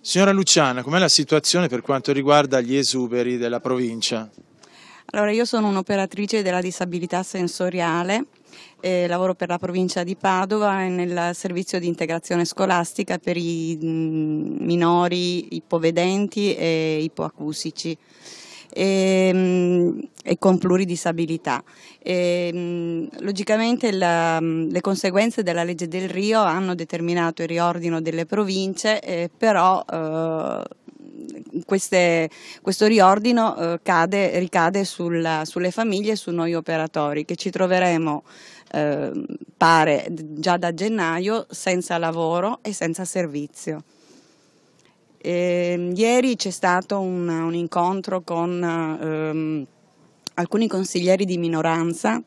Signora Luciana, com'è la situazione per quanto riguarda gli esuberi della provincia? Allora, io sono un'operatrice della disabilità sensoriale, eh, lavoro per la provincia di Padova e nel servizio di integrazione scolastica per i mh, mm, minori ipovedenti e ipoacusici e, ehm, e con pluridisabilità. E, ehm, logicamente la, le conseguenze della legge del Rio hanno determinato il riordino delle province, eh, però eh, queste, questo riordino eh, cade, ricade sulla, sulle famiglie e su noi operatori che ci troveremo eh, pare già da gennaio senza lavoro e senza servizio. E ehm, eh, ieri c'è stato un, un incontro con ehm, alcuni consiglieri di minoranza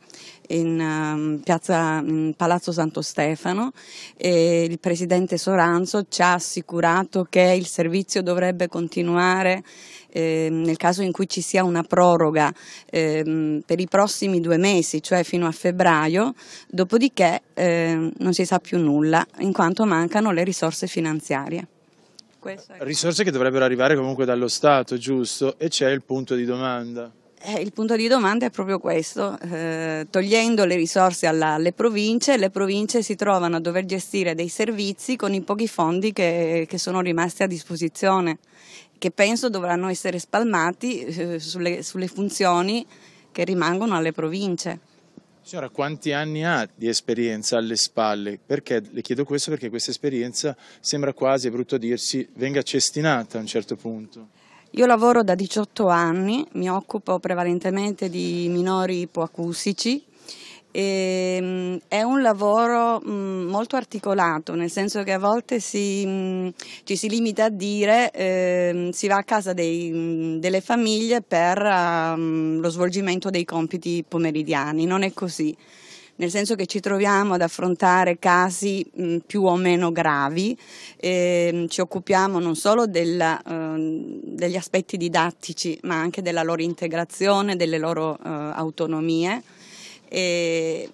in, um, piazza, in Palazzo Santo Stefano e il presidente Soranzo ci ha assicurato che il servizio dovrebbe continuare eh, nel caso in cui ci sia una proroga eh, per i prossimi due mesi, cioè fino a febbraio, dopodiché eh, non si sa più nulla in quanto mancano le risorse finanziarie. Risorse che dovrebbero arrivare comunque dallo Stato, giusto? E c'è il punto di domanda. Eh, il punto di domanda è proprio questo, eh, togliendo le risorse alla, alle province, le province si trovano a dover gestire dei servizi con i pochi fondi che, che sono rimasti a disposizione, che penso dovranno essere spalmati eh, sulle, sulle funzioni che rimangono alle province. Signora, quanti anni ha di esperienza alle spalle? Perché le chiedo questo? Perché questa esperienza sembra quasi, è brutto dirsi, venga cestinata a un certo punto. Io lavoro da 18 anni, mi occupo prevalentemente di minori ipoacustici, e, ehm, è un lavoro mh, mm, molto articolato, nel senso che a volte si, mh, mm, ci si limita a dire eh, si va a casa dei, mm, delle famiglie per uh, lo svolgimento dei compiti pomeridiani, non è così. Nel senso che ci troviamo ad affrontare casi mh, più o meno gravi, eh, ci occupiamo non solo della, uh, ehm, degli aspetti didattici, ma anche della loro integrazione, delle loro uh, autonomie eh,